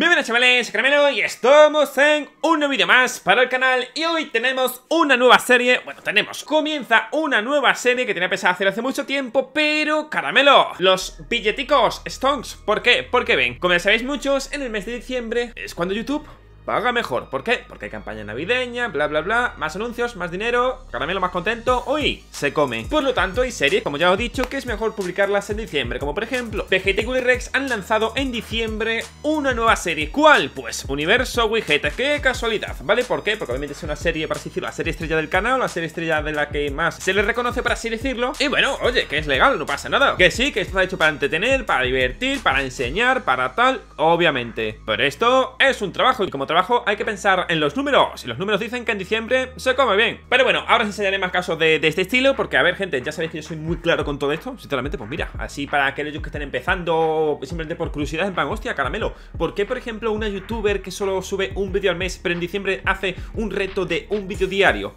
Bienvenidos chavales, chavales, Caramelo y estamos en un nuevo vídeo más para el canal y hoy tenemos una nueva serie, bueno tenemos, comienza una nueva serie que tenía pensado hacer hace mucho tiempo, pero Caramelo, los billeticos, stonks, ¿por qué? Porque ven, como ya sabéis muchos, en el mes de diciembre es cuando YouTube paga mejor. ¿Por qué? Porque hay campaña navideña, bla, bla, bla. Más anuncios, más dinero, caramelo más contento. hoy Se come. Por lo tanto, hay series, como ya os he dicho, que es mejor publicarlas en diciembre. Como por ejemplo, Vegeta y Rex han lanzado en diciembre una nueva serie. ¿Cuál? Pues Universo Wigeta. ¡Qué casualidad! ¿Vale? ¿Por qué? Porque obviamente es una serie, para así decirlo, la serie estrella del canal, la serie estrella de la que más se le reconoce, para así decirlo. Y bueno, oye, que es legal, no pasa nada. Que sí, que esto está hecho para entretener, para divertir, para enseñar, para tal, obviamente. Pero esto es un trabajo y como trabajo hay que pensar en los números. Y los números dicen que en diciembre se come bien. Pero bueno, ahora os enseñaré más casos de, este estilo. Porque, a ver, gente, ya sabéis que yo soy muy claro con todo esto. Sinceramente, pues mira, así para aquellos que están empezando, simplemente por curiosidad, en plan, hostia, caramelo. ¿Por qué, por ejemplo, una youtuber que solo sube un vídeo al mes, pero en diciembre hace un reto de un vídeo diario?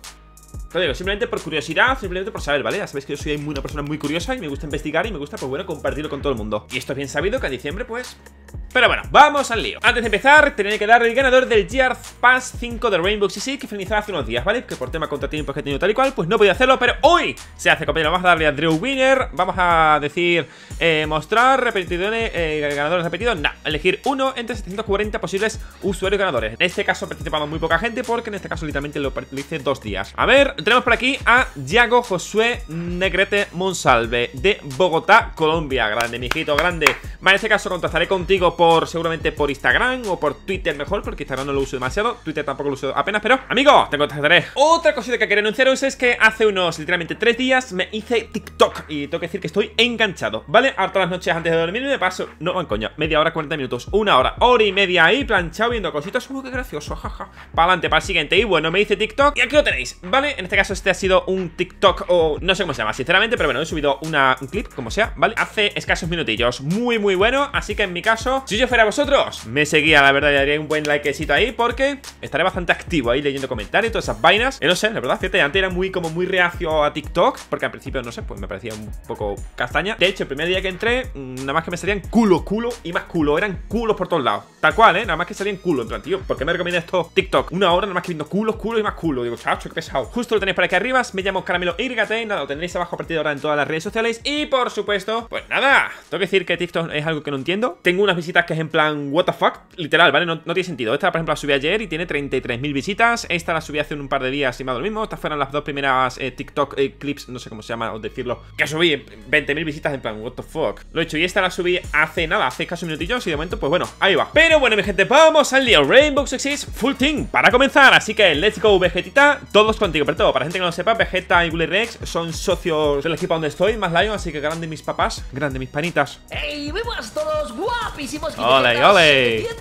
Claro, simplemente por curiosidad, simplemente por saber, ¿vale? Ya sabéis que yo soy una persona muy curiosa y me gusta investigar y me gusta, pues bueno, compartirlo con todo el mundo. Y esto es bien sabido que en diciembre, pues, pero bueno, vamos al lío. Antes de empezar, tenía que dar el ganador del Gear Pass 5 de Rainbow Six que finalizaba hace unos días, ¿vale? Que por tema contratiempos que he tenido tal y cual, pues no podía hacerlo, pero hoy se hace, compañero. Vamos a darle a Drew Winner, vamos a decir, eh, mostrar repetidores, eh, ganadores repetidos, no, elegir uno entre 740 posibles usuarios ganadores. En este caso participamos muy poca gente porque en este caso literalmente lo hice dos días. A ver, tenemos por aquí a Yago Josué Negrete Monsalve de Bogotá, Colombia. Grande, mijito, grande. Vale, en este caso contrataré contigo seguramente por Instagram o por Twitter mejor, porque Instagram no lo uso demasiado, Twitter tampoco lo uso apenas, pero amigo te contestaré. Otra cosita que quería anunciaros es que hace unos literalmente tres días me hice TikTok y tengo que decir que estoy enganchado, ¿vale? Ahora todas las noches antes de dormir me paso, no en coña, media hora, 40 minutos, una hora, hora y media ahí planchado viendo cositas, uy, uh, qué gracioso, jaja, para adelante, para el siguiente. Y bueno, me hice TikTok y aquí lo tenéis, ¿vale? En este caso este ha sido un TikTok o no sé cómo se llama, sinceramente, pero bueno, he subido un clip, como sea, ¿vale? Hace escasos minutillos, muy, muy bueno, así que en mi caso si yo fuera vosotros, me seguía, la verdad, y daría un buen likecito ahí porque estaré bastante activo ahí leyendo comentarios y todas esas vainas. Y eh, no sé, la verdad, fíjate, antes era muy como muy reacio a TikTok porque al principio, no sé, pues me parecía un poco castaña. De hecho, el primer día que entré, mm, nada más que me salían culo, culo y más culo. Eran culos por todos lados. Tal cual, ¿eh? Nada más que salían culo. En plan, tío, ¿por qué me esto TikTok? Una hora nada más que viendo culos, culo y más culo. Digo, chacho, qué pesado. Justo lo tenéis por aquí arriba. Me llamo Caramelo Irgate Nada, lo tenéis abajo a partir ahora en todas las redes sociales. Y por supuesto, pues nada, tengo que decir que TikTok es algo que no entiendo. Tengo unas visitas que es en plan, what the fuck, literal, ¿vale? No, tiene sentido. Esta, por ejemplo, la subí ayer y tiene 33.000 visitas. Esta la subí hace un par de días y más lo mismo. Estas fueron las dos primeras eh, TikTok eh, clips, no sé cómo se llama, o decirlo, que subí 20.000 visitas en plan, what the fuck. Lo he hecho y esta la subí hace nada, hace casi un minutillo, y de momento, pues bueno, ahí va. Pero bueno, mi gente, vamos al día Rainbow Six Full Team para comenzar. Así que let's go, Vegetita, todos contigo. Pero todo, para gente que no lo sepa, Vegeta y Bully Rex son socios del equipo donde estoy, más Lion, así que grande mis papás, grande mis panitas. ¡Hey, vemos todos, guapísimos! ¡Ole, ole! este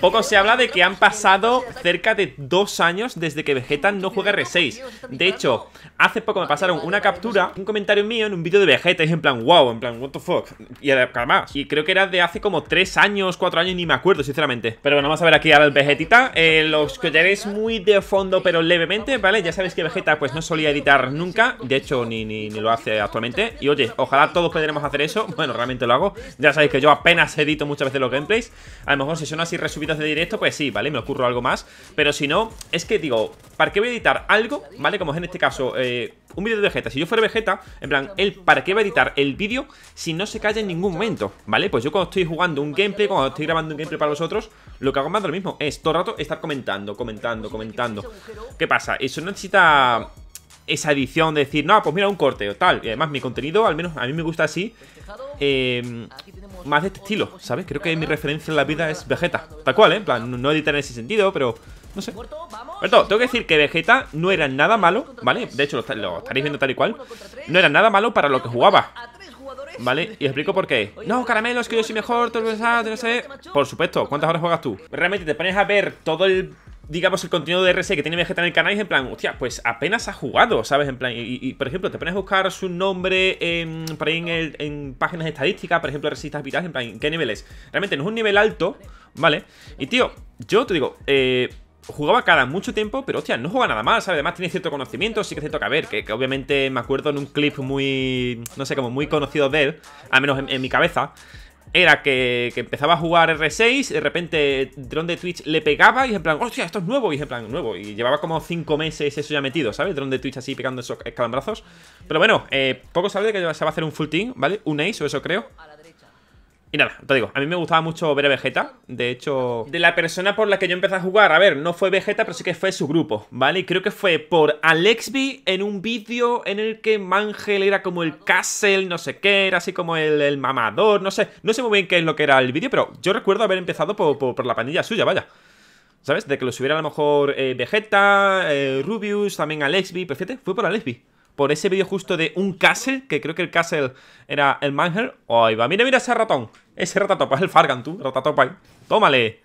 poco se habla de que han pasado cerca de dos años desde que Vegeta no juega R6. De hecho, hace poco me pasaron una captura, pues un comentario mío en un vídeo de Vegeta, y en plan, wow, en plan, what the fuck. Y además, y creo que era de hace como tres años, cuatro años, ni me acuerdo, sinceramente. Pero bueno, vamos a ver aquí al Vegetita. Eh, los que tenéis muy de fondo, pero levemente, ¿vale? Ya sabéis que Vegeta pues no solía editar nunca, de hecho, ni, ni, ni lo hace actualmente. Y oye, ojalá todos podremos hacer eso. Bueno, realmente lo hago. Ya sabéis que yo apenas edito muchas veces los gameplays. A lo mejor si son así resubidos de directo, pues sí, ¿vale? Me ocurro algo más. Pero si no, es que digo, ¿para qué voy a editar algo? ¿Vale? Como es en este caso, eh, un vídeo de Vegeta. Si yo fuera Vegeta, en plan, él para qué va a editar el vídeo si no se calla en ningún momento, ¿vale? Pues yo cuando estoy jugando un gameplay, cuando estoy grabando un gameplay para vosotros, lo que hago más de lo mismo es todo el rato estar comentando, comentando, comentando. ¿Qué pasa? Eso necesita esa edición de decir, no, pues mira, un corte o tal. Y además mi contenido, al menos a mí me gusta así, em, más de este estilo, ¿sabes? Creo que mi referencia en la vida es Vegeta, tal cual, ¿eh? En plan, no editar en ese sentido, pero no sé. Pero tengo que decir que Vegeta no era nada malo, ¿vale? De hecho, lo, estaréis viendo tal y cual. No era nada malo para lo que jugaba. ¿Vale? Y explico por qué. No, caramelos, que yo soy mejor, todo no sé. Por supuesto, ¿cuántas horas juegas tú? Realmente te pones a ver todo el digamos, el contenido de RC que tiene Vegeta en el canal es en plan, hostia, pues apenas ha jugado, ¿sabes? En plan, y, por ejemplo, te pones a buscar su nombre en, por ahí en, páginas estadísticas, por ejemplo, Resistas Vitales, en plan, ¿qué niveles Realmente no es un nivel alto, ¿vale? Y tío, yo te digo, eh, jugaba cada mucho tiempo, pero hostia, no juega nada mal, ¿sabes? Además tiene cierto conocimiento, sí que es cierto que a ver, que, obviamente me acuerdo en un clip muy, no sé, como muy conocido de él, al menos en mi cabeza, era que, empezaba a jugar R6, de repente el dron de Twitch le pegaba y en plan, hostia, esto es nuevo, y en plan, nuevo. Y llevaba como 5 meses eso ya metido, ¿sabes? El dron de Twitch así pegando esos calambrazos Pero bueno, eh, poco sabe de que se va a hacer un full team, ¿vale? Un ace o eso creo. Y nada, te digo, a mí me gustaba mucho ver a Vegeta. De hecho, de la persona por la que yo empecé a jugar, a ver, no fue Vegeta, pero sí que fue su grupo, ¿vale? Y creo que fue por Alexby en un vídeo en el que Mangel era como el Castle, no sé qué, era así como el, mamador, no sé. No sé muy bien qué es lo que era el vídeo, pero yo recuerdo haber empezado por, la pandilla suya, vaya. ¿Sabes? De que lo subiera a lo mejor eh, Vegeta, eh, Rubius, también Alexby. Pero fíjate, fue por Alexby por ese vídeo justo de un castle, que creo que el castle era el Mangel. ¡Ay, va! Mira, mira ese ratón. Ese Ratatopa es el Fargan, tú. Ratatopa. Tómale.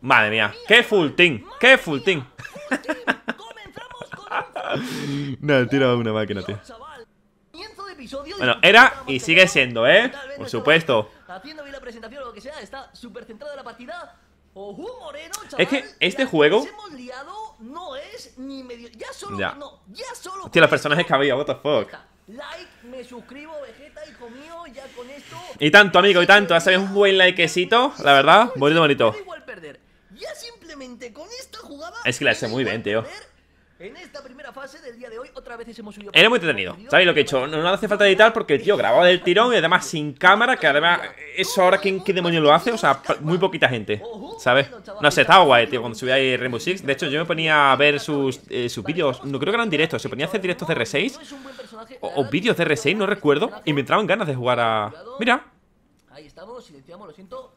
Madre mía. ¡Qué full team! ¡Qué full team! no, tira una máquina, tío. Bueno, era y sigue siendo, ¿eh? Por supuesto. Es que este juego... Tío, los personajes que había, what the fuck. Like, me suscribo, Vegeta, hijo mío, ya con esto. Y tanto, amigo, y tanto. Ya un buen likecito, la verdad. Bonito, bonito. Es que la hace muy bien, tío. En esta primera fase del día de hoy, otra vez hemos subido... Era muy entretenido, ¿sabéis lo que he hecho? No, hace falta editar porque el tío grababa del tirón y además sin cámara, que además eso ahora ¿quién, qué demonio lo hace, o sea, muy poquita gente, ¿sabes? No sé, estaba guay, tío, cuando subía ahí Rainbow Six. De hecho, yo me ponía a ver sus, eh, sus vídeos, no creo que eran directos, se ponía a hacer directos de R6 o, o vídeos de R6, no recuerdo, y me entraban ganas de jugar a... Mira, Ahí estamos, silenciamos, lo siento.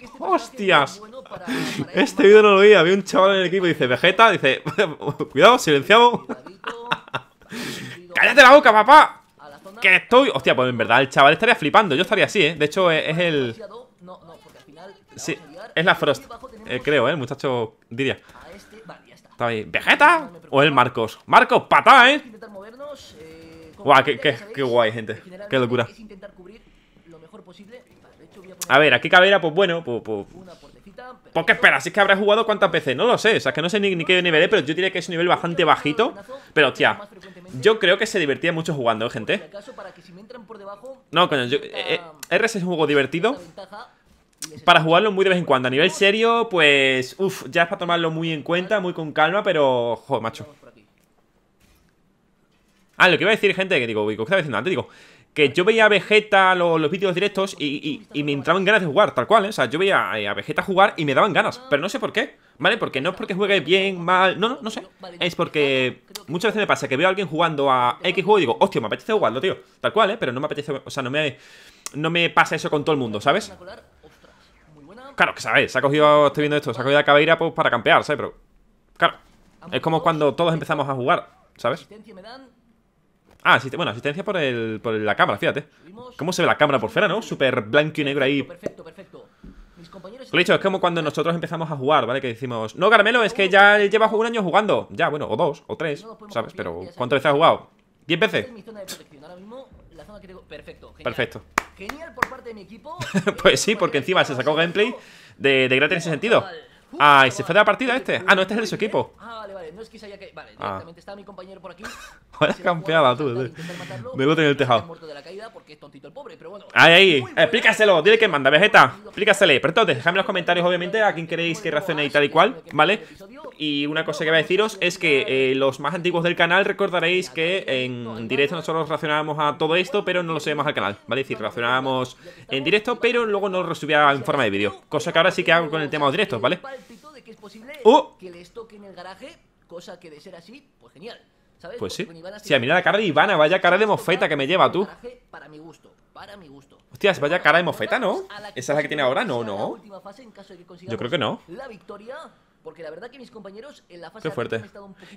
Este ¡Hostias! este vídeo no lo vi, había un chaval en el equipo dice, Vegeta, dice, cuidado, silenciamos. ¡Cállate la boca, papá! Que estoy... Hostia, pues en verdad el chaval estaría flipando, yo estaría así, ¿eh? De hecho, es, el... Sí, es la Frost, eh, creo, ¿eh? El muchacho diría. Este, ¿Vegeta? ¿O el Marcos? Marcos, patada, ¿eh? eh Guau, qué, qué, guay, gente. Qué locura. A ver, aquí cabera, pues bueno, pues... ¿Por pues, pues qué espera? Si es que habrá jugado cuántas veces, no lo sé. O sea, es que no sé ni, qué nivel es, pero yo diría que es un nivel bastante bajito. Pero, hostia, yo creo que se divertía mucho jugando, ¿eh, gente? No, coño, yo, eh, eh, es un juego divertido. Para jugarlo muy de vez en cuando. A nivel serio, pues... uff, ya es para tomarlo muy en cuenta, muy con calma, pero... Joder, macho. Ah, lo que iba a decir, gente, que digo, ¿qué estaba diciendo antes? Digo, que yo veía a Vegeta los, vídeos directos y, y, me entraban ganas de jugar, tal cual, ¿eh? O sea, yo veía eh, a Vegeta jugar y me daban ganas, pero no sé por qué, ¿vale? Porque no es porque juegue bien, mal, no, no, no sé. Es porque muchas veces me pasa que veo a alguien jugando a X juego y digo, hostia, me apetece jugarlo, tío. Tal cual, ¿eh? Pero no me apetece, o sea, no me, no me pasa eso con todo el mundo, ¿sabes? Claro, que sabes, se ha cogido, estoy viendo esto, se ha cogido a Cabeira pues, para campear, ¿sabes? Pero, claro, es como cuando todos empezamos a jugar, ¿sabes? Ah, bueno, asistencia por, el, por la cámara, fíjate. ¿Cómo se ve la cámara por fuera, no? Super blanco y negro ahí. Perfecto, perfecto. Mis compañeros... dicho, es como cuando nosotros empezamos a jugar, ¿vale? Que decimos, no, Carmelo, es que ya lleva un año jugando. Ya, bueno, o dos, o tres, ¿sabes? Pero ¿cuántas veces has jugado? ¿Diez veces? Perfecto. Genial por parte de mi equipo. Eh, pues sí, porque encima se sacó gameplay de, gratis en ese sentido. Ah, ¿y se fue de la partida este. Ah, no, este es de su equipo. Ah, no es que se haya caído. Vale, ah. directamente está mi compañero por aquí. Ahora campeada tú. Me lo en el tejado. porque es tontito el pobre, pero bueno. Ahí, ahí. Eh, explícaselo. Dile que manda, Vegeta. Explícasele. Pero entonces, dejadme en los comentarios, obviamente, a quién queréis que reaccione y tal y cual, ¿vale? Y una cosa que voy a deciros es que eh, los más antiguos del canal recordaréis que en directo nosotros reaccionábamos a todo esto, pero no lo subíamos al canal, ¿vale? Es decir, reaccionábamos en directo, pero luego no lo subía en forma de vídeo. Cosa que ahora sí que hago con el tema de los directos, ¿vale? que les ¡Uh! toque en el garaje Cosa que de ser así, pues genial. ¿Sabes? Pues sí. Si a mirar la cara de Ivana, vaya cara de mofeta que me lleva tú. Para mi gusto, para gusto. Hostias, vaya cara de mofeta, ¿no? Esa es la que tiene ahora, no, no. Yo creo que no. La victoria porque la verdad que mis compañeros en la fase Qué fuerte.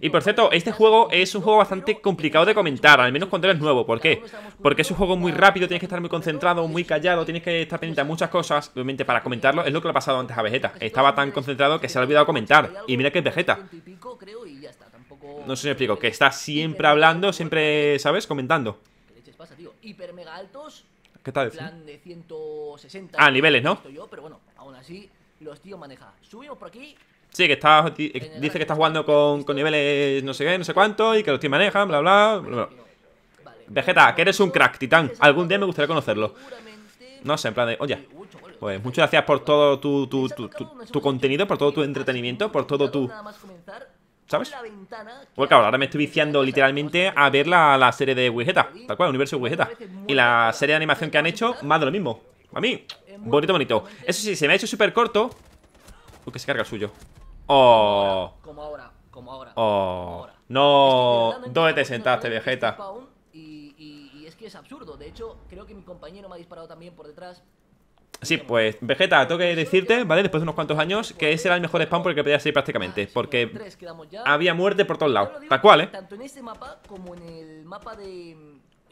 y por cierto, este juego es un juego bastante complicado de comentar, al menos cuando eres nuevo. ¿Por qué? Porque es un juego muy rápido, tienes que estar muy concentrado, muy callado, tienes que estar pendiente a pues muchas cosas. Obviamente, para comentarlo, es lo que le ha pasado antes a Vegeta. Estaba tan concentrado que se ha olvidado comentar. Y mira que es Vegeta. No sé si me explico, que está siempre hablando, siempre, ¿sabes? Comentando. Hiper mega altos. ¿Qué tal? de 160. Ah, niveles, ¿no? pero bueno, aún así, los tíos maneja. Subimos por aquí Sí, que eh, dice que está jugando con, niveles no sé qué, no sé cuánto y que los tiene manejan, bla, bla, Vegeta, que eres un crack, titán. Algún día me gustaría conocerlo. No sé, en plan de, oye, pues muchas gracias por todo tu, contenido, por todo tu entretenimiento, por todo tu... ¿Sabes? Bueno, pues claro, ahora me estoy viciando literalmente a ver la, serie de Wigeta, tal cual, Universo de pues Wigeta. Y la serie de animación que han hecho, más de lo mismo. A mí, bonito, bonito. Eso sí, se me ha hecho súper corto. Uy, que se carga el suyo. Oh. Como ahora, como ahora. Oh. No, ¿dónde te sentaste, Vegeta es que es absurdo. De hecho, creo que mi compañero ha disparado también por detrás. Sí, pues, Vegeta, tengo que decirte, ¿vale? Después de unos cuantos años, que ese era el mejor spawn porque el que podías ir prácticamente. Ah, porque había muerte por todos lados, tal cual, ¿eh? Tanto en este mapa como en el mapa de...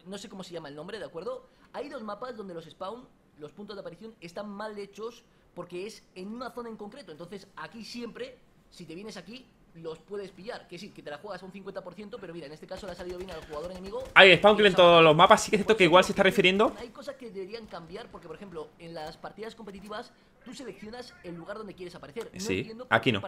Mm, no sé cómo se llama el nombre, ¿de acuerdo? Hay dos mapas donde los spawn, los puntos de aparición, están mal hechos porque es en una zona en concreto. Entonces, aquí siempre, si te vienes aquí, los puedes pillar. Que sí, que te la juegas un 50%, pero mira, en este caso le ha salido bien al jugador enemigo. Hay spawn kill en todos los mapas, sí que es esto que igual se está refiriendo. Hay cosas que deberían cambiar, porque por ejemplo, en las partidas competitivas tú seleccionas el lugar donde quieres aparecer. No sí, aquí no.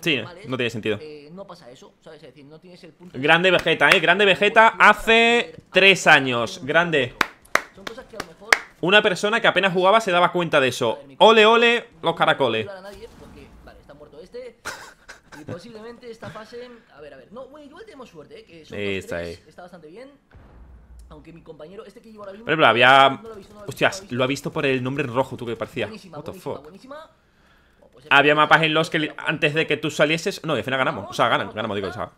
sí, no tiene sentido. Eh, no pasa eso, ¿sabes? Es decir, no tienes el punto... Grande Vegeta, ¿eh? Grande Vegeta hace tres años. Grande. Son cosas que a lo mejor una persona que apenas jugaba se daba cuenta de eso. Ole, ole, los caracoles. Este. Y posiblemente esta fase... A ver, a ver. No, bueno, igual tenemos suerte, ¿eh? Que son sí, está, ahí. está bastante bien. Aunque mi compañero, este que llevo ahora mismo... Por ejemplo, había... No lo Hostias, lo ha visto por el nombre en rojo, tú que parecía. Buenísima, buenísima, pues había mapas en los que antes de que tú salieses... No, de final ganamos. O sea, ganan, ganamos, digo, o sea...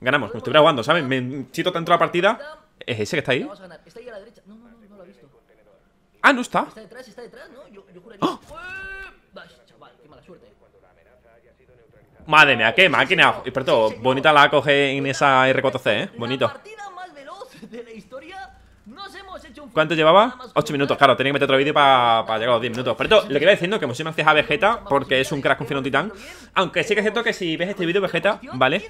Ganamos, me estuviera jugando, ¿sabes? Me chito tanto la partida. ¿Es ese que está ahí? Está ahí a la derecha. No, no, no, no lo ha visto. Ah, no está. Está detrás, está detrás, ¿no? Yo, yo juraría. ¡Oh! Chaval, qué mala suerte. Madre mía, qué máquina. Y sí, bonita la coge en esa R4C, ¿eh? Bonito. La partida más veloz de la historia ¿Cuánto llevaba? 8 minutos, claro, tenía que meter otro vídeo para llegar a los 10 minutos. Pero esto, le que iba diciendo que muchísimas gracias a Vegeta, porque es un crack confiado en titán. Aunque sí que es cierto que si ves este vídeo, Vegeta, ¿vale?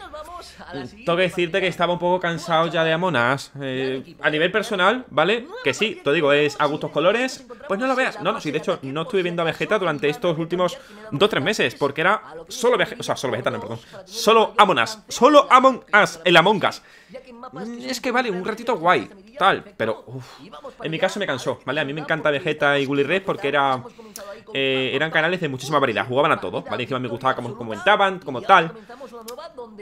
Tengo que decirte que estaba un poco cansado ya de Amonas. Eh, a nivel personal, ¿vale? Que sí, te digo, es a gustos colores. Pues no lo veas. No, no, sí, de hecho, no estuve viendo a Vegeta durante estos últimos 2-3 meses, porque era solo Vegeta, o sea, solo Vegeta, no, perdón. Solo Amonas, solo Among Us, el Among Us. Mm, es que vale, un ratito guay tal, pero uf, en mi caso me cansó, ¿vale? A mí me encanta Vegeta y Gully Red porque era, eh, eran canales de muchísima variedad, jugaban a todos, ¿vale? Encima me gustaba cómo comentaban, como tal.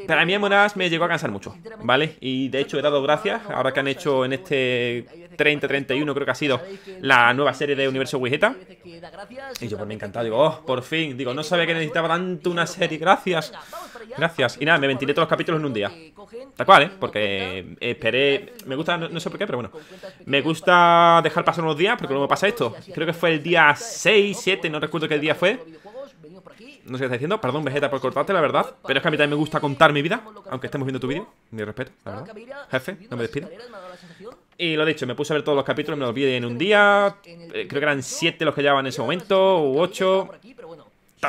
Pero a mí Monas me llegó a cansar mucho, ¿vale? Y de hecho he dado gracias, ahora que han hecho en este 30-31 creo que ha sido la nueva serie de Universo Vegeta. Y yo pues me he encantado, digo, oh, por fin, digo, no sabía que necesitaba tanto una serie, gracias. Gracias. Y nada, me ventilé todos los capítulos en un día. Tal cual, ¿eh? Porque eh, esperé... Me gusta, no sé por qué pero bueno. Me gusta dejar pasar unos días porque luego pasa esto. Creo que fue el día 6, 7, no recuerdo qué día fue. No sé qué está diciendo. Perdón, Vegeta, por cortarte, la verdad. Pero es que a mí también me gusta contar mi vida, aunque estemos viendo tu vídeo. Mi respeto, la verdad. Jefe, no me despido. Y lo he dicho, me puse a ver todos los capítulos, me los vi en un día. Creo que eh, eran 7 los que llevaban en ese momento, u 8.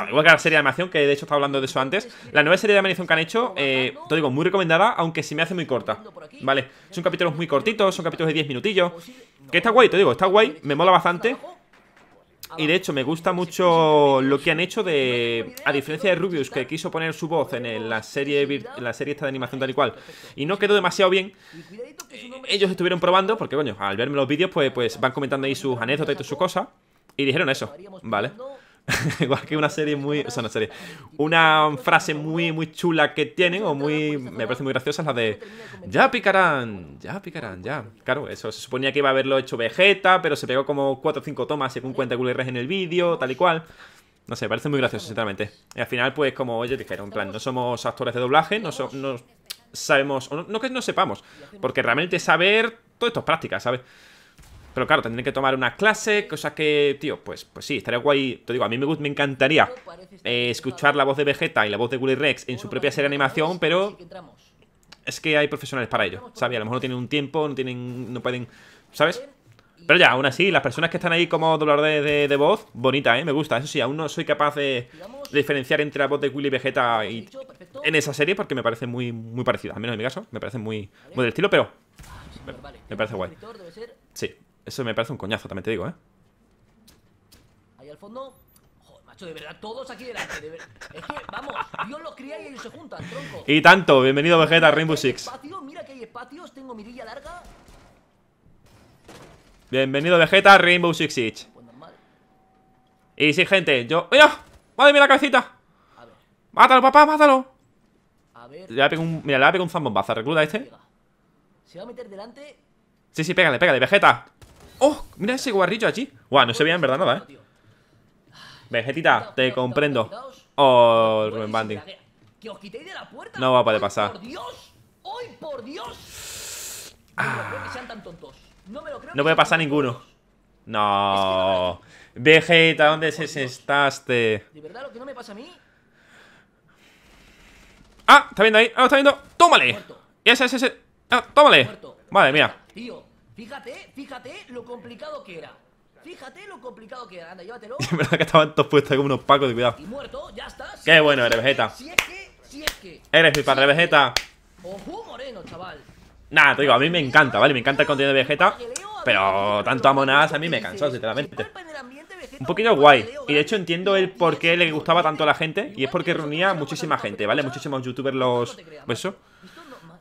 Igual que la serie de animación, que de hecho estaba hablando de eso antes. La nueva serie de animación que han hecho, eh, te digo, muy recomendada, aunque se me hace muy corta. Vale, son capítulos muy cortitos, son capítulos de 10 minutillos. Que está guay, te digo, está guay, me mola bastante. Y de hecho me gusta mucho lo que han hecho de... A diferencia de Rubius, que quiso poner su voz en, la, serie, en la serie esta de animación tal y cual, y no quedó demasiado bien, ellos estuvieron probando, porque coño, al verme los vídeos, pues, pues van comentando ahí sus anécdotas y sus cosas, y dijeron eso, ¿vale? vale Igual que una serie muy. O sea, una serie. Una frase muy, muy chula que tienen, o muy. Me parece muy graciosa, es la de. Ya picarán, ya picarán, ya. Claro, eso se suponía que iba a haberlo hecho Vegeta, pero se pegó como 4 o 5 tomas, y con cuenta Gully en el vídeo, tal y cual. No sé, parece muy gracioso, sinceramente. Y al final, pues, como ellos dijeron, en plan, no somos actores de doblaje, no, sabemos. O no que no sepamos, porque realmente saber. Todo esto es práctica, ¿sabes? Pero claro, tendré que tomar una clase, cosas que, tío, pues, pues sí, estaría guay. Te digo, a mí me, me encantaría eh, escuchar la voz de Vegeta y la voz de Willy Rex en su propia serie de animación, pero es que hay profesionales para ello, ¿sabes? A lo mejor no tienen un tiempo, no tienen, no pueden, ¿sabes? Pero ya, aún así, las personas que están ahí como dolor de, voz, bonita, ¿eh? Me gusta. Eso sí, aún no soy capaz de, diferenciar entre la voz de Willy Vegeta y, en esa serie porque me parece muy, muy parecida. Al menos en mi caso, me parece muy, muy del estilo, pero ah, me, me parece guay. Sí. Eso me parece un coñazo, también te digo, ¿eh? Ahí al fondo. Joder, macho, de verdad, todos aquí delante. De ver... Es que, vamos, Dios los cría y ellos se juntan, tronco. Y tanto, bienvenido Vegeta, Rainbow Six. Patio, mira que hay espacios, tengo mirilla larga. Bienvenido Vegeta, Rainbow Six Siege. Pues y sí, gente, yo... ¡Mira! ¡Madre mía la cabecita! ¡Mátalo, papá, mátalo! A ver... Le pegar un... Mira, le voy a pegar un zambombazo, recluta este. Se va a meter delante... Sí, sí, pégale, pégale, Vegeta. ¡Oh! Mira ese guarrillo allí. Guau, no se veía en verdad nada, ¿eh? Vegetita, te comprendo. Oh, Rubén Banding. No va a poder pasar. ¡Hoy por Dios! Ah. No puede pasar ninguno. No. Eh. Vegeta, ¿dónde se estaste? De verdad lo que no me pasa a mí. Ah, está viendo ahí. Ah, está viendo. Tómale. Ese, ese, ese. Ah, tómale. Vale, mira. Fíjate, fíjate lo complicado que era. Fíjate lo complicado que era. Anda, llévatelo. Es verdad que estaban todos puestos como unos pacos de cuidado. Y muerto, ya Qué bueno eres, Vegeta. Si es que, si es que. Eres mi padre, Vegeta. Ojo moreno, chaval. Nada, te digo, a mí me encanta, ¿vale? Me encanta el contenido de Vegeta. Pero tanto amonadas a mí me cansó, sinceramente. Un poquito guay. Y de hecho entiendo el por qué le gustaba tanto a la gente. Y es porque reunía muchísima gente, ¿vale? Muchísimos youtubers los... Pues eso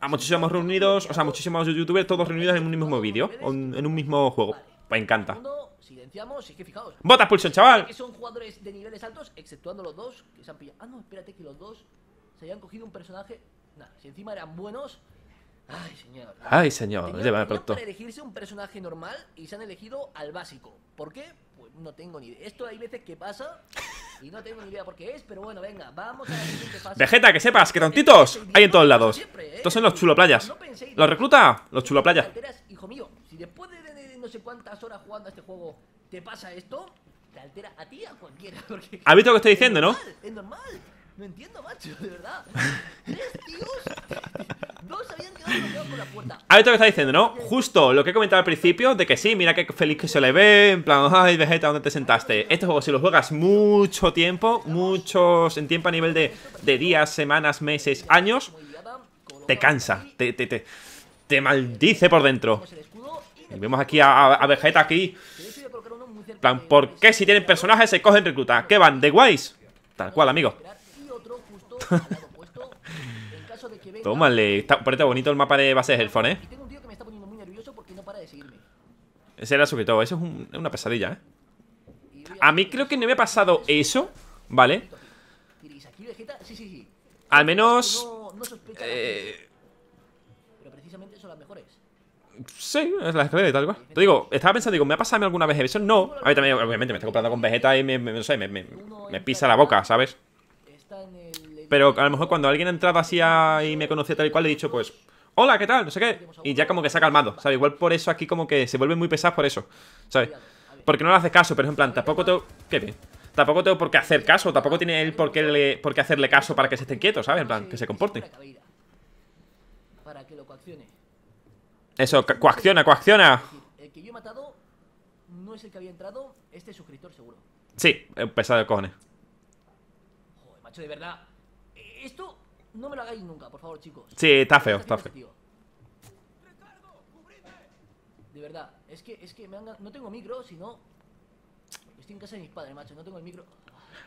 a muchísimos reunidos, o sea, muchísimos youtubers todos reunidos en un mismo vídeo, en un mismo juego. Me encanta. Silenciamos, es que fijaos. Bota chaval. Que son jugadores de niveles altos, exceptuando los dos que se han pillado. Ah, no, espérate que los dos se hayan cogido un personaje. Nada, si encima eran buenos. Ay, señor. Ay, señor, tenían, pronto. Para elegirse un personaje normal y se han elegido al básico. ¿Por qué? Pues no tengo ni idea. Esto hay veces que pasa. Y no tengo ni idea por qué es, pero bueno, venga, vamos a la siguiente fase. Vegeta, que sepas que este tontitos hay en todos lados. ¿eh? Estos son los chuloplayas. ¿Los recluta? Los chuloplayas. Hijo mío, si después de no sé cuántas horas jugando a este juego te pasa esto, te altera a ti a cualquiera. ¿Has visto lo que estoy diciendo, no? Es normal, no entiendo, macho, de verdad. Tres tíos. A ver, lo que está diciendo, ¿no? Justo lo que he comentado al principio de que sí, mira qué feliz que se le ve. En plan, ay, Vegeta, ¿dónde te sentaste? Este juego, si lo juegas mucho tiempo, muchos en tiempo a nivel de, de días, semanas, meses, años, te cansa, te, te, maldice por dentro. Y vemos aquí a, Vegeta aquí. En plan, ¿por qué si tienen personajes se cogen recluta? ¿Qué van? ¿De guays? Tal cual, amigo. Tómale, está, bonito el mapa de base de Fon, ¿eh? Ese era sobre todo, eso es una pesadilla, ¿eh? A mí creo que no me ha pasado eso, ¿vale? Al menos... Eh, Sí, es la escalera y tal cual. Te digo, estaba pensando, digo, ¿me ha pasado alguna vez eso? No. A mí también, obviamente, me está comprando con Vegeta y me, no sé, me pisa la boca, ¿sabes? Pero a lo mejor cuando alguien entraba así y me conocía tal y cual, le he dicho, pues, hola, ¿qué tal? No sé qué. Y ya como que se ha calmado, ¿sabes? Igual por eso aquí como que se vuelve muy pesado por eso, ¿sabes? Porque no le hace caso, pero en plan, tampoco tengo... ¿Qué bien? Tampoco tengo por qué hacer caso, tampoco tiene él por qué, por hacerle caso para que se esté quieto, ¿sabes? En plan, que se comporte. Eso, coacciona, coacciona. El que yo he matado no es el que había entrado, este suscriptor seguro. Sí, pesado de cojones. Joder, macho, de verdad. Esto no me lo hagáis nunca, por favor, chicos. Sí, está feo, está, feo. De verdad, es que, es que no tengo micro, sino... Estoy en casa de mis padres, macho, no tengo el micro.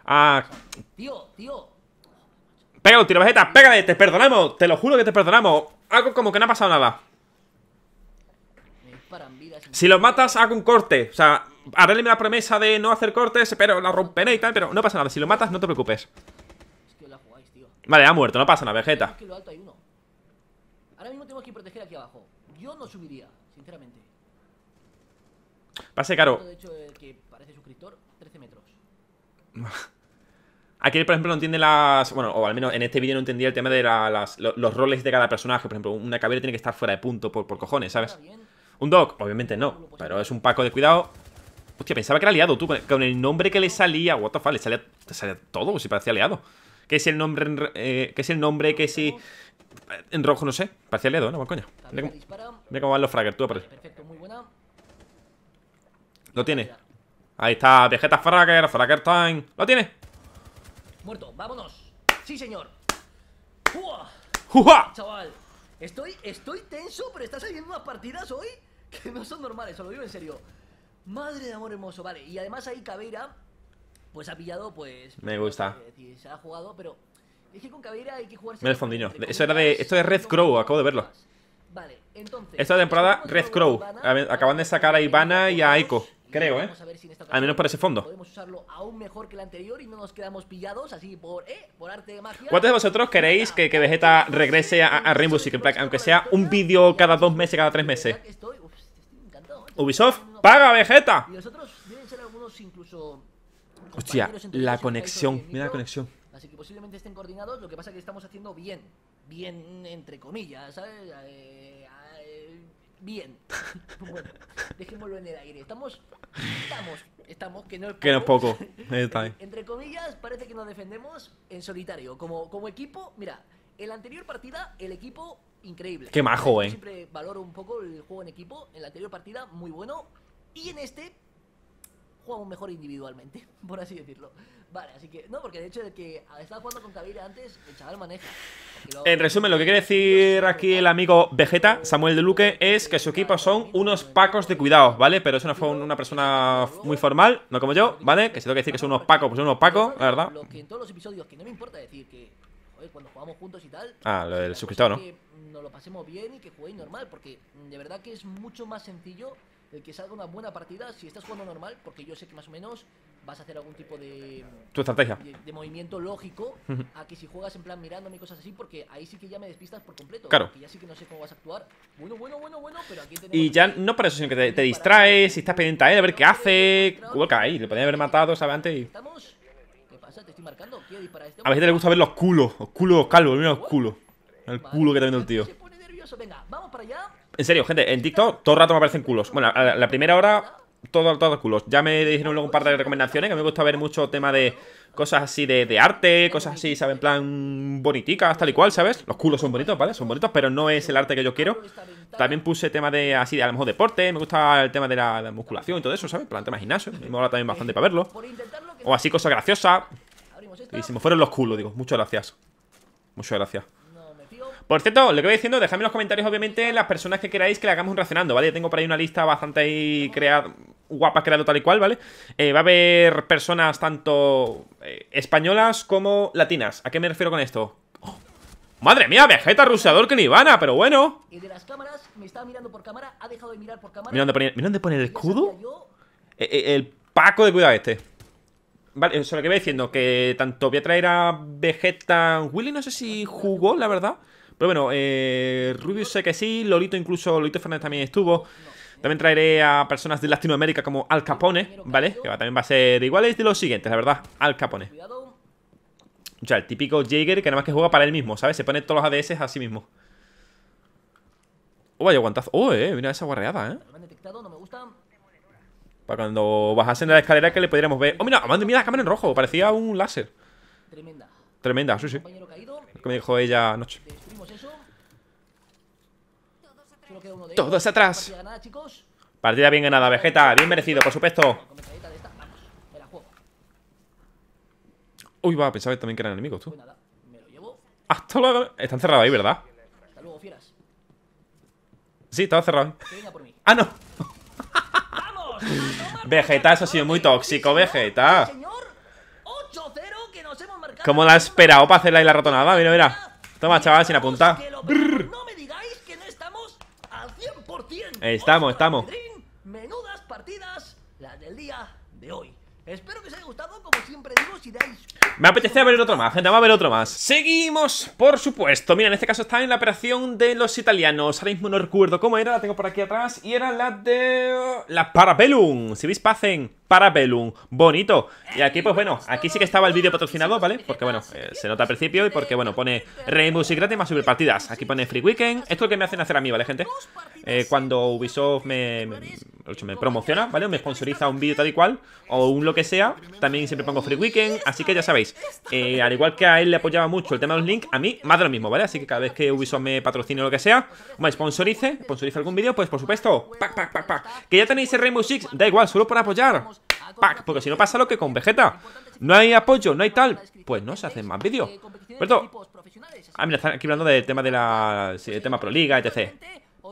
Ah... Tío, tío. Pega un tiro, Vegeta, pégale, te perdonamos, te lo juro que te perdonamos. Algo como que no ha pasado nada. Si los matas, hago un corte. O sea, haréle la promesa de no hacer cortes, pero la romperé y tal, pero no pasa nada. Si lo matas, no te preocupes. Vale, ha muerto, no pasa nada, Vegeta. Ahora mismo tenemos que proteger aquí abajo. Yo no subiría, sinceramente. Pase caro. Aquí, por ejemplo, no entiende las... Bueno, o al menos en este vídeo no entendía el tema de los, roles de cada personaje. Por ejemplo, una cabrera tiene que estar fuera de punto por, cojones, ¿sabes? Un dog? obviamente no. Pero es un paco de cuidado. Hostia, pensaba que era aliado, tú. Con el nombre que le salía... What the fuck, le salía, le salía todo, si parecía aliado. ¿Qué es el nombre, eh, que si el nombre, que si... En rojo, no sé. Parecía dedo, no, me coño. Mira cómo, van los fraggers, tú buena. Lo tiene. Ahí está, viejeta fracker, fragger time. Lo tiene. Muerto, vámonos. Sí, señor. ¡Jua! Chaval, estoy, estoy tenso, pero estás saliendo unas partidas hoy que no son normales, se lo digo en serio. Madre de amor hermoso, vale. Y además ahí Caveira pues ha pillado, pues. Me gusta. Eh, se ha jugado, pero. Es que con Cabrera hay que jugarse. Mira el Eso era de. Esto es Red Crow, acabo de verlo. Vale, entonces. Esta temporada, Red Crow. Acaban de sacar a Ivana y a Aiko. Creo, ¿eh? Si Al menos para ese fondo. Podemos usarlo aún mejor que el anterior y no nos quedamos pillados, así por, eh, por arte de magia. ¿Cuántos de vosotros queréis que, que Vegeta pues, regrese a, a Rainbow Six? aunque sea un vídeo cada dos meses, cada tres meses. Ubisoft, paga Vegeta. Y los otros deben ser algunos incluso Hostia, la conexión, mira la conexión. Así que posiblemente estén coordinados, lo que pasa es que estamos haciendo bien. Bien, entre comillas, ¿sabes? Eh, eh, bien. bueno, dejémoslo en el aire. Estamos, estamos, estamos, que no es poco. entre comillas, parece que nos defendemos en solitario. Como, como equipo, mira, en la anterior partida, el equipo, increíble. Qué majo, eh. Yo siempre valoro un poco el juego en equipo. En la anterior partida, muy bueno. Y en este, jugamos mejor individualmente, por así decirlo. Vale, así que, no, porque de hecho, de que estaba jugando con Kabir antes, el chaval maneja. En resumen, lo que quiere decir aquí el amigo Vegeta, Samuel de Luque, es que su equipo son unos pacos de cuidado, ¿vale? Pero eso no fue una persona muy formal, no como yo, ¿vale? Que si tengo que decir que son unos pacos, pues son unos pacos, la verdad. Lo que en todos los episodios, que no me importa decir que, joder, cuando jugamos juntos y tal. Ah, lo del suscriptor, ¿no? Que nos lo pasemos bien y que juguéis normal, porque de verdad que es mucho más sencillo de que salga una buena partida, si estás jugando normal, porque yo sé que más o menos vas a hacer algún tipo de... Tu estrategia. De, movimiento lógico, a que si juegas en plan mirándome y cosas así, porque ahí sí que ya me despistas por completo. Claro. ya sí que no sé cómo vas a actuar. Bueno, bueno, bueno, bueno, pero aquí tenemos... Y ya no para eso, sino que te, distraes, si estás pendiente a él, a ver qué hace... Hueca ahí, le podía haber matado, ¿sabes? Antes y... ¿Qué pasa? Te estoy marcando. Este a veces le gusta ver los culos, los culos calvos, mira los culos. El culo que está viendo el tío. Venga, vamos para allá. En serio, gente, en TikTok todo el rato me aparecen culos. Bueno, a la, primera hora, todo, los culos. Ya me dijeron luego un par de recomendaciones, que me gusta ver mucho tema de cosas así de, arte, cosas así, ¿sabes? En plan boniticas, tal y cual, ¿sabes? Los culos son bonitos, ¿vale? Son bonitos, pero no es el arte que yo quiero. También puse tema de así, de, a lo mejor deporte, me gusta el tema de la, musculación y todo eso, ¿sabes? En plan tema gimnasio, me mola también bastante para verlo. O así, cosas graciosas. Y se me fueron los culos, digo, muchas gracias. Muchas gracias. Por cierto, lo que voy diciendo, dejadme en los comentarios, obviamente, las personas que queráis que le hagamos un racionando, ¿vale? tengo por ahí una lista bastante ahí creada, guapa creado tal y cual, ¿vale? Eh, va a haber personas tanto eh, españolas como latinas. ¿A qué me refiero con esto? ¡Oh! ¡Madre mía! Vegeta, rusador, que vana! pero bueno. Y de las cámaras, me estaba mirando por cámara, ha dejado de mirar por cámara. el escudo? Eh, el Paco de cuidado este. Vale, eso lo que voy diciendo, que tanto voy a traer a Vegeta... Willy no sé si jugó, la verdad. Pero bueno, eh, Rubius sé que sí, Lolito incluso, Lolito Fernández también estuvo. También traeré a personas de Latinoamérica como Al Capone, ¿vale? Que también va a ser iguales de los siguientes, la verdad, Al Capone. O sea, el típico Jaeger que nada más que juega para él mismo, ¿sabes? Se pone todos los ADS a sí mismo. Oh, vaya aguantazo. Oh, eh, mira esa guarreada, eh. Para cuando bajasen de la escalera que le podríamos ver. Oh, mira, oh, mira la cámara en rojo. Parecía un láser. Tremenda. Tremenda, sí, sí. Lo que me dijo ella anoche. Todos atrás. Partida bien ganada, Vegeta. Bien merecido, por supuesto. Uy, va, pensaba también que eran enemigos, tú. Pues Hasta luego. Están cerrados ahí, ¿verdad? Sí, estaba cerrado. ¡Ah, no! Vegeta, eso ha sido muy tóxico, Vegeta. Como la ha esperado para hacerla ahí la ratonada? Mira, mira. Toma, chaval, sin apuntar. Eh, estamos, estamos. de hoy. Espero que os haya como siempre digo, si dais... Me apetece ver otro más, gente, vamos a ver otro más Seguimos, por supuesto Mira, en este caso está en la operación de los italianos Ahora mismo no recuerdo cómo era, la tengo por aquí atrás Y era la de... La Parabellum, si veis, pasen para Bonito. Y aquí, pues bueno, aquí sí que estaba el vídeo patrocinado, ¿vale? Porque bueno, eh, se nota al principio y porque bueno, pone Rainbow Six gratis más partidas Aquí pone Free Weekend. Esto es lo que me hacen hacer a mí, ¿vale, gente? Eh, cuando Ubisoft me, me, promociona, ¿vale? O me sponsoriza un vídeo tal y cual, o un lo que sea, también siempre pongo Free Weekend. Así que ya sabéis, eh, al igual que a él le apoyaba mucho el tema de los links, a mí más de lo mismo, ¿vale? Así que cada vez que Ubisoft me patrocine o lo que sea, me sponsorice, sponsorice algún vídeo, pues por supuesto, pac, pac, pac, Que ya tenéis el Rainbow Six, da igual, solo por apoyar. Porque si no pasa lo que con Vegeta. No hay apoyo, no hay tal. Pues no se hacen más vídeos. ¿Cierto? Ah, mira, están aquí hablando del tema de la. el tema Proliga, etc.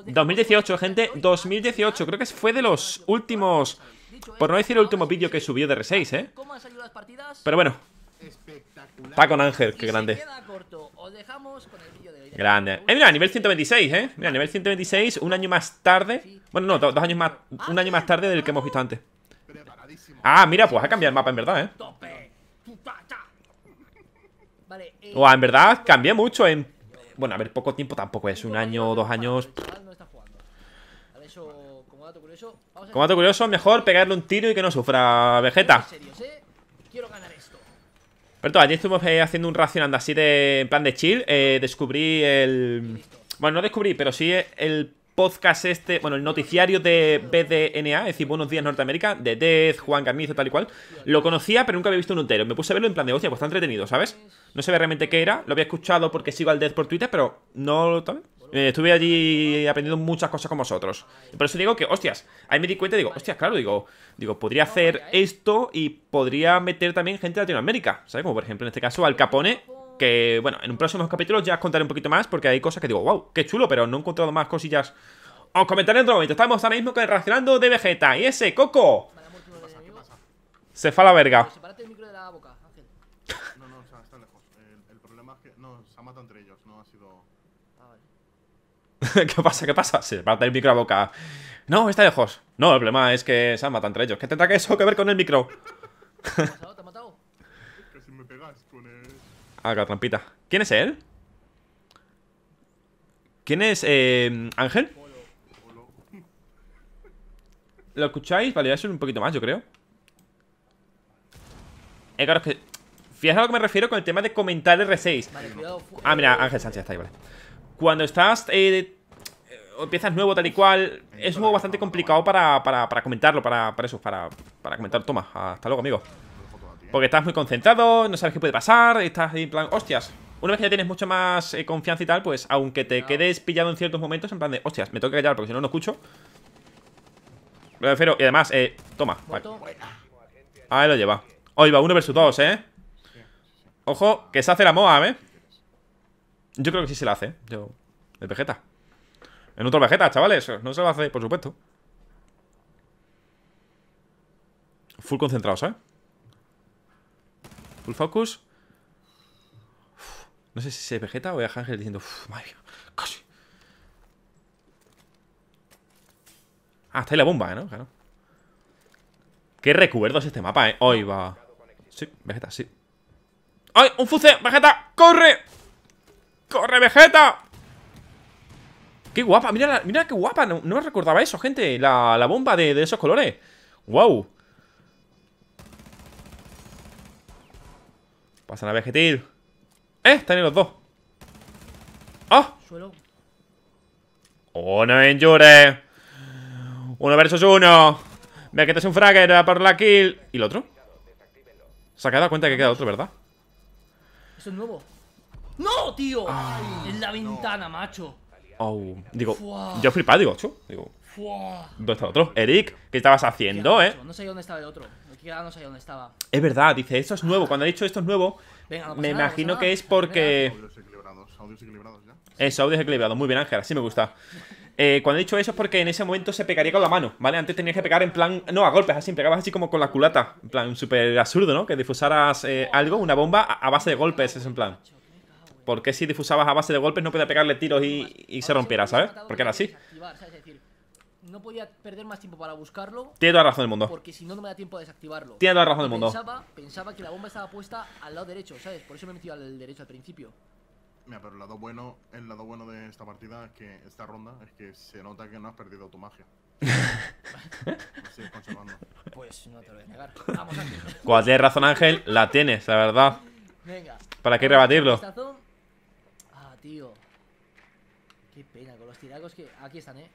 2018, gente. 2018, creo que fue de los últimos. Por no decir el último vídeo que subió de R6, ¿eh? Pero bueno. Está con Ángel, qué grande. Grande. Eh, mira, nivel 126, ¿eh? Mira, nivel 126, un año más tarde. Bueno, no, dos, años más. Un año más tarde del que hemos visto antes. Ah, mira, pues ha cambiado el mapa en verdad, ¿eh? O eh, en verdad cambié mucho en... Bueno, a ver, poco tiempo tampoco es. Un año o dos años... Como dato curioso, mejor pegarle un tiro y que no sufra Vegeta. Pero ayer estuvimos eh, haciendo un racionando así de... En plan de chill. Eh, descubrí el... Bueno, no descubrí, pero sí el podcast este, bueno, el noticiario de BDNA, es decir, Buenos Días Norteamérica, de Death, Juan Camizo, tal y cual. Lo conocía, pero nunca había visto un entero. Me puse a verlo en plan de, hostia, pues está entretenido, ¿sabes? No sé realmente qué era, lo había escuchado porque sigo al Death por Twitter, pero no también, eh, estuve allí aprendiendo muchas cosas con vosotros. Por eso digo que, hostias, ahí me di cuenta y digo, hostias, claro, digo, digo, podría hacer esto y podría meter también gente de Latinoamérica, ¿sabes? Como por ejemplo en este caso Al Capone que bueno, en un próximo capítulo ya os contaré un poquito más porque hay cosas que digo, wow, qué chulo, pero no he encontrado más cosillas. Os comentaré en otro momento. Estamos ahora mismo con el racionando de Vegeta. Y ese, Coco. Se fa la verga. Sepárate el micro de la boca, No, no, lejos. que. se ha matado entre ah, ¿Qué pasa? ¿Qué pasa? el micro de la boca. No, está lejos. No, el problema es que se han matado entre ellos. ¿Qué tendrá que eso que ver con el micro? haga trampita. ¿Quién es él? ¿Quién es eh, Ángel? ¿Lo escucháis? Vale, ya es un poquito más, yo creo. Eh, claro, que... Fíjate a lo que me refiero con el tema de comentar R6. ah, mira, Ángel Sánchez está ahí, vale. Cuando estás... Eh, eh, empiezas nuevo, tal y cual... Es un juego bastante complicado para, para, para comentarlo, para, eso, para, para comentar. Toma, hasta luego, amigo. Porque estás muy concentrado, no sabes qué puede pasar, estás ahí en plan, hostias. Una vez que ya tienes mucho más eh, confianza y tal, pues aunque te quedes pillado en ciertos momentos, en plan de, hostias, me toca que callar porque si no, no escucho. Pero, y además, eh, toma. Ahí lo lleva. Hoy va, uno versus dos, ¿eh? Ojo, que se hace la MOA, ¿eh? Yo creo que sí se la hace, yo... El Vegeta. En otro Vegeta, chavales. No se lo hace, por supuesto. Full concentrados, ¿eh? Full focus. no sé si se vegeta o es Ángel diciendo, madre mía, Ah, está ahí la bomba, ¿eh? ¿no? Claro. Qué recuerdos este mapa, ¿eh? Hoy va. Sí, Vegeta, sí. ¡Ay! ¡Un fuce! ¡Vegeta! ¡Corre! ¡Corre, Vegeta! ¡Qué guapa! Mira, mira qué guapa. No, recordaba eso, gente. La, la bomba de, de, esos colores. ¡Wow! Pasan a Vegetil ¡Eh! Están ahí los dos. ¡Ah! Suelo ¡Oh, no me Uno versus uno. ¡Vegeta es un fragger por la kill. ¿Y el otro? Se ha dado cuenta que queda otro, ¿verdad? Eso es nuevo. ¡No, tío! Ah. en la ventana, macho. Oh, digo, Fua. yo flipado, digo, chu. Digo, Fua. ¿dónde está el otro? Eric, ¿qué estabas haciendo, eh? No sé dónde estaba el otro. Es verdad, dice, esto es nuevo. Cuando ha dicho esto es nuevo, me imagino que es porque... Audios audios Eso, audios equilibrados. Muy bien, Ángel, así me gusta. Eh, cuando he dicho eso es porque en ese momento se pegaría con la mano, ¿vale? Antes tenías que pegar en plan, no, a golpes, así, pegabas así como con la culata, en plan súper absurdo, ¿no? Que difusaras eh, algo, una bomba, a, base de golpes, es en plan. Porque si difusabas a base de golpes no podía pegarle tiros y, y se rompiera, ¿sabes? Porque era así no podía perder más tiempo para buscarlo. Tiene toda la razón del mundo. Porque si no, no me da tiempo a desactivarlo. Tiene toda la razón del mundo. Pensaba, que la bomba estaba puesta al lado derecho, ¿sabes? Por eso me he metido al derecho al principio. Mira, pero el lado bueno, el lado bueno de esta partida es que esta ronda es que se nota que no has perdido tu magia. pues no te lo voy a negar. Vamos, Ángel. Cuando tienes razón, Ángel, la tienes, la verdad. Venga. ¿Para qué rebatirlo? Ah, tío. Qué pena con los tiracos que. Aquí están, eh.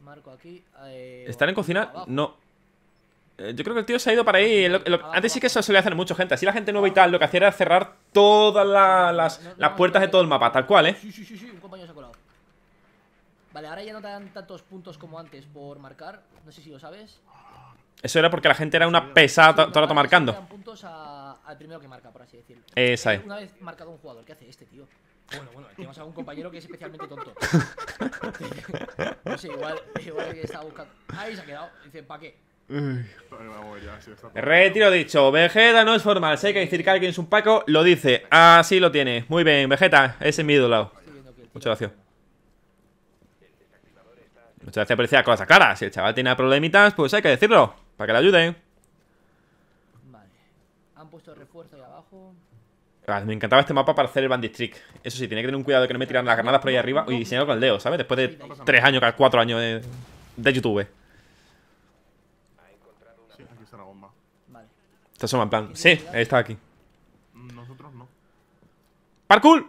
Marco aquí. Eh, ¿Están en cocina? No. Eh, yo creo que el tío se ha ido para ahí. antes sí que eso solía hacer mucho gente. Así la gente nueva y tal lo que hacía era cerrar todas las, las, puertas de todo el mapa, tal cual, ¿eh? Sí, sí, sí, un compañero se ha colado. Vale, ahora ya no te dan tantos puntos como antes por marcar. No sé si lo sabes. Eso era porque la gente era una pesada todo el rato marcando. es. Una vez marcado un jugador, ¿qué hace este tío? Bueno, bueno, tenemos a un compañero que es especialmente tonto. no sé, igual, igual estaba buscando. Ahí se ha quedado. Dice, ¿para qué? Retiro dicho, Vegeta no es formal, hay que decir que alguien es un Paco, lo dice, así lo tiene, muy bien, Vegeta, ese es mi ídolo. Muchas gracias. Muchas gracias por decir las cosas claras, si el chaval tiene problemitas, pues hay que decirlo, para que le ayuden. Vale, han puesto refuerzo ahí abajo. Ah, me encantaba este mapa para hacer el bandit trick. Eso sí, tiene que tener un cuidado de que no me tiran las granadas por ahí arriba. Y diseñado con el dedo, ¿sabes? Después de 3 años, 4 años de, de YouTube. está en plan. Sí, está aquí. Mm, nosotros no. ¡Parkour!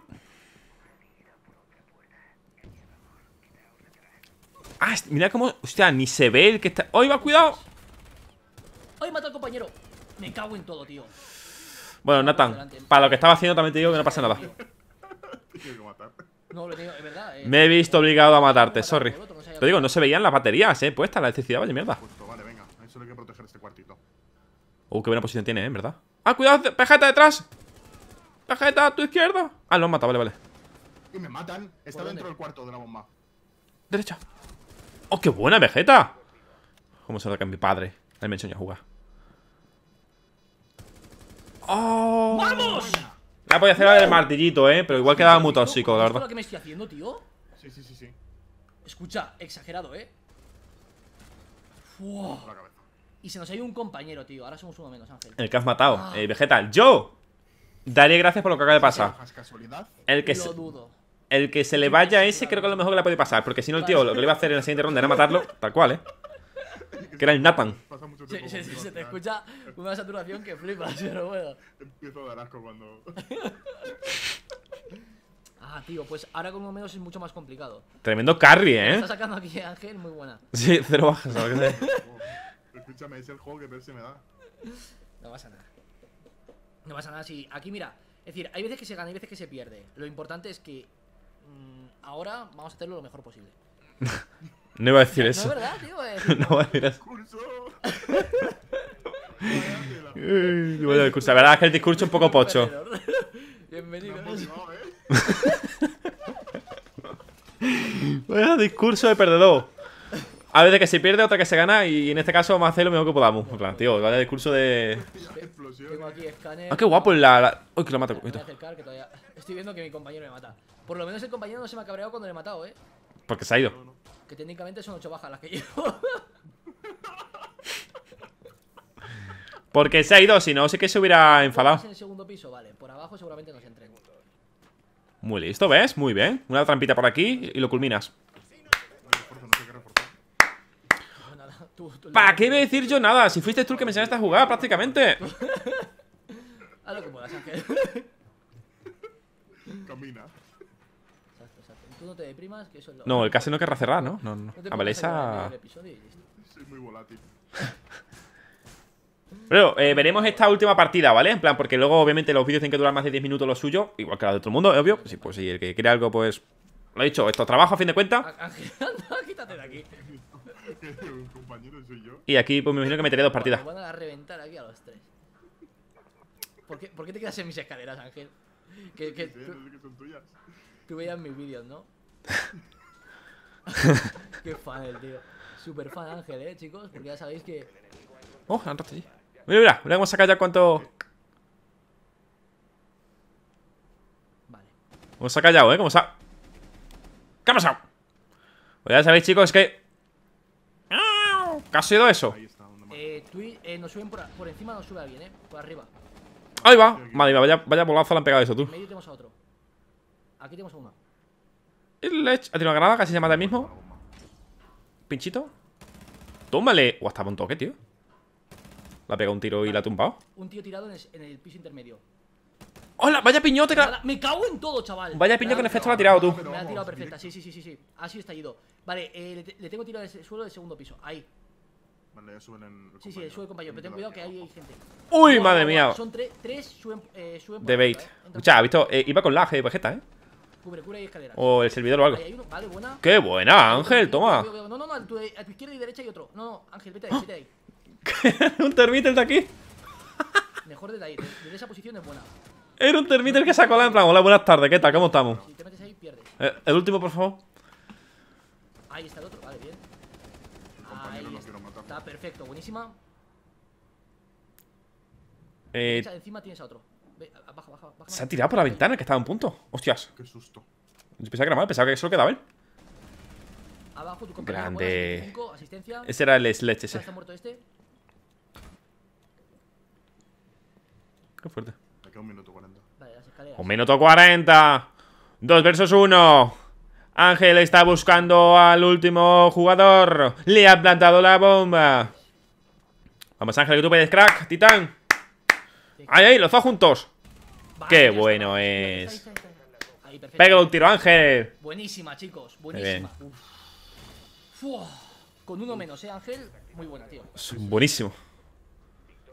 Ah, mira cómo. Hostia, ni se ve el que está. ¡Hoy va, cuidado! ¡Hoy mata al compañero! Me cago en todo, tío. Bueno, Nathan, para lo que estaba haciendo también te digo que no pasa nada. Eh. Me he visto obligado a matarte, sorry. Te digo, no se veían las baterías, eh, puesta la electricidad, vaya mierda. Vale, este Uh, qué buena posición tiene, eh, en verdad. ¡Ah, cuidado! Vegeta detrás! Vegeta a tu izquierda! Ah, lo han matado, vale, vale. Y me matan. Está dentro del cuarto de la bomba. Derecha. ¡Oh, qué buena Vegeta! ¿Cómo se es mi padre? Ahí me enseñó a jugar. ¡Oh! ¡Vamos! La voy hacer del martillito, eh. Pero igual quedaba muy tóxico, la verdad. lo que me estoy haciendo, tío? Sí, sí, sí, sí. Escucha, exagerado, eh. Y se nos ha ido un compañero, tío. Ahora somos uno menos, Ángel. El que has matado. Ah. Eh, Vegeta, yo. Daré gracias por lo que acaba de pasar. El que El que se le vaya a ese creo que a lo mejor que le puede pasar. Porque si no, el tío lo que le iba a hacer en la siguiente ronda era matarlo. Tal cual, eh. que era el Napan. sí, sí, se te escucha una saturación que flipas, pero bueno. Empiezo a dar asco cuando. Ah, tío, pues ahora con menos es mucho más complicado. Tremendo carry, ¿eh? Está sacando aquí Ángel, muy buena. Sí, cero bajas, ¿sabes qué Escúchame, es el juego que ver se me da. No pasa nada. No pasa nada, sí. Aquí, mira, es decir, hay veces que se gana y veces que se pierde. Lo importante es que mm, ahora vamos a hacerlo lo mejor posible. No iba a decir eso. No, ¿verdad, tío? Eh, no va a decir eso. La verdad es que el discurso es un poco pocho. Bienvenido. Vaya pues ¿eh? discurso de perdedor. A veces que se pierde, otra que se gana y en este caso vamos a hacer lo mejor que podamos. En plan, tío, vaya discurso de... Tengo Ah, qué guapo la... la... Uy, que lo mato Estoy viendo que mi compañero me mata. Por lo menos el compañero no se me ha cabreado cuando le he matado, ¿eh? Porque se ha ido. Que técnicamente son ocho bajas las que llevo. Porque se ha ido, si no, sé que se hubiera enfadado. Muy listo, ¿ves? Muy bien. Una trampita por aquí y lo culminas. ¿Para qué voy a decir yo nada? Si fuiste tú el que me enseñaste a jugar, prácticamente. lo que puedas Ángel. Camina. Tú no te deprimas, que eso No, querrá cerrar, ¿no? No, no. no Soy muy volátil. Pero eh, veremos esta última partida, ¿vale? En plan, porque luego obviamente los vídeos tienen que durar más de 10 minutos los suyos, igual que la de otro mundo, mundo, obvio. sí, pues si el que quiere algo, pues... Lo he dicho, esto trabajo a fin de cuentas. Ah, ah, quítate de aquí. compañero soy yo. Un Y aquí, pues me imagino que meteré dos partidas. van a reventar aquí a los tres. ¿Por qué, ¿Por qué, te quedas en mis escaleras, Ángel? Que, que... que son tuyas. Tú veías mis vídeos, ¿no? Qué fan el tío. Super fan Ángel, ¿eh, chicos? Porque ya sabéis que... Oh, han roto allí. Mira, mira, mira cómo saca ya cuánto... Vale. Cómo se ha callado, ¿eh? Cómo se ha... ¿Qué ha pasado? Pues ya sabéis, chicos, que... ¿Qué ha sido eso? Eh, y, eh, nos suben por, encima, nos sube alguien, ¿eh? Por arriba. Ahí va. Vale, vaya, vaya bolazo le han pegado eso, tú. En medio tenemos a otro. Aquí tenemos uno. ¿Ha tirado una granada? Casi se mata el mismo. Pinchito. Tómale. O hasta un toque, tío. La pega un tiro y la ha tumbado. Un tío tirado en el, piso intermedio. ¡Hola! ¡Vaya piñote! Me cago en todo, chaval. Vaya piñote! con en efecto la ha tirado tú. Me ha tirado perfecta, sí, sí, sí, sí. sí. Ha estallido. Vale, eh, le, tengo tirado El suelo del segundo piso. Ahí. Vale, ya suben en el Sí, sí, sube el compañero, pero ten cuidado que ahí hay gente. ¡Uy, madre mía! Son tres, tres De bait. visto, eh, iba con Laje, de vegeta, eh. Pues y escalera. O el servidor o algo. Vale, buena. ¡Qué buena, Ángel! Toma. No, no, no, a tu, izquierda y derecha hay otro. No, no, Ángel, vete de ahí, vete ahí. un termiter de aquí. Mejor la ahí, desde esa posición es buena. Era un termiter que sacó la en plan, hola, buenas tardes, ¿qué tal? ¿Cómo estamos? Si te metes ahí, pierdes. Eh, el último, por favor. Ahí está el otro, vale, bien. Ahí está. perfecto, buenísima. Eh, encima tienes a otro. Se ha tirado por la ventana que estaba en punto. Hostias. Qué susto. Pensaba que era mal, pensaba que solo quedaba él. Abajo, tu Grande. ese era el sledge ese. Este. Qué fuerte. un minuto 40. minuto Dos versus uno. Ángel está buscando al último jugador. Le ha plantado la bomba. Vamos, Ángel, que tú puedes, crack, titán. ¡Ay, ay! ¡Los dos juntos! ¡Qué bueno es! Ahí, un tiro, Ángel! Buenísima, chicos. Buenísima. Con uno menos, ¿eh, Ángel? Muy buena, tío. Buenísimo.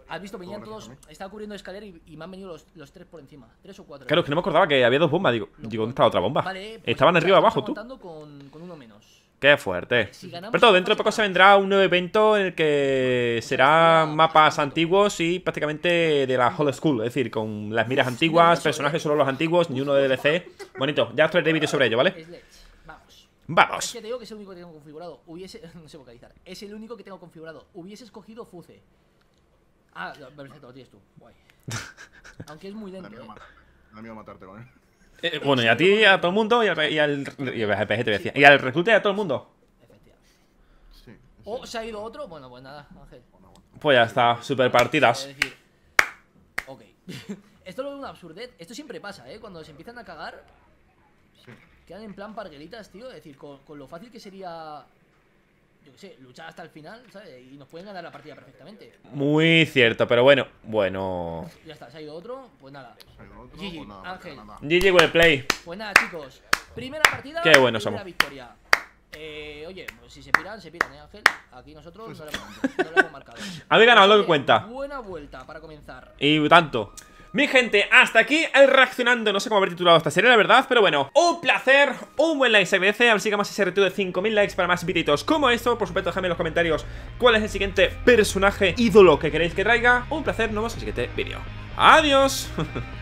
Has visto, venían todos. Estaba cubriendo escalera y, me han venido los, los, tres por encima. Tres o cuatro. Claro, es que no me acordaba que había dos bombas. Digo, digo ¿dónde estaba otra bomba? Pues Estaban arriba abajo, tú. con uno menos. Qué fuerte. Pero todo, dentro de poco se vendrá un nuevo evento en el que serán pues, mapas antiguos y prácticamente de la Whole School. Es decir, con las miras antiguas, personajes solo los antiguos, ni uno de DLC. Bonito, ya os traeré vídeo sobre ello, ¿vale? Vamos. Vamos. Es que te digo que es el único que tengo configurado. Hubiese. No sé vocalizar. Es el único que tengo configurado. Hubiese escogido Fuce. Ah, perfecto, lo tienes tú. Aunque es muy lento. Da miedo, a eh. matarte con él. Eh, bueno, y a ti, a todo el mundo, y, al, y al y al te decía. Y al reclute y a todo el mundo. Efectivamente. Sí. O oh, se ha ido otro. Bueno, pues nada, Ángel. Pues ya está, super partidas. Es ok. Esto lo veo una absurdez. Esto siempre pasa, ¿eh? Cuando se empiezan a cagar, sí. quedan en plan parguelitas, tío. Es decir, con lo fácil que sería Sí, luchar hasta el final, ¿sabes? Y nos pueden ganar la partida perfectamente. Muy cierto, pero bueno, bueno. Ya está, se ha ido otro, pues nada. GG, pues Ángel. GG, well play. Pues nada, chicos. Primera partida, qué bueno somos. victoria. Eh, oye, pues si se piran, se piran, ¿eh, Ángel? Aquí nosotros pues no hemos, no lo hemos marcado. Habéis ganado lo que cuenta. Buena vuelta para comenzar. Y tanto. Mi gente, hasta aquí el reaccionando No sé cómo haber titulado esta serie, la verdad, pero bueno Un placer, un buen like se agradece A ver si más ese retiro de 5000 likes para más videitos como esto Por supuesto, dejadme en los comentarios Cuál es el siguiente personaje ídolo que queréis que traiga Un placer, nos vemos en el siguiente vídeo Adiós